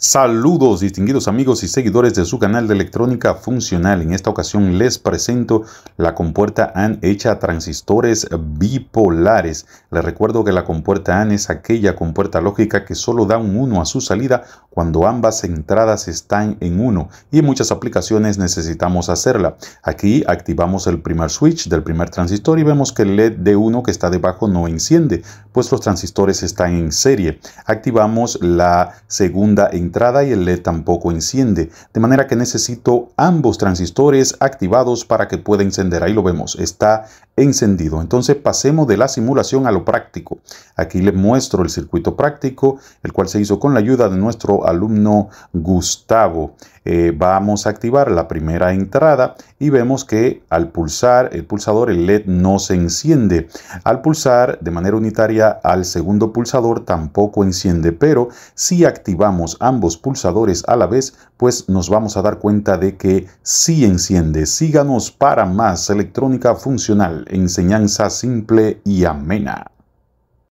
Saludos distinguidos amigos y seguidores de su canal de electrónica funcional. En esta ocasión les presento la compuerta AN hecha transistores bipolares. Les recuerdo que la compuerta AN es aquella compuerta lógica que solo da un 1 a su salida cuando ambas entradas están en 1 y en muchas aplicaciones necesitamos hacerla. Aquí activamos el primer switch del primer transistor y vemos que el LED de 1 que está debajo no enciende, pues los transistores están en serie. Activamos la segunda en entrada y el LED tampoco enciende, de manera que necesito ambos transistores activados para que pueda encender. Ahí lo vemos, está encendido. Entonces pasemos de la simulación a lo práctico. Aquí les muestro el circuito práctico, el cual se hizo con la ayuda de nuestro alumno Gustavo. Eh, vamos a activar la primera entrada y vemos que al pulsar el pulsador el LED no se enciende. Al pulsar de manera unitaria al segundo pulsador tampoco enciende, pero si activamos ambos ambos pulsadores a la vez, pues nos vamos a dar cuenta de que sí enciende. Síganos para más electrónica funcional, enseñanza simple y amena.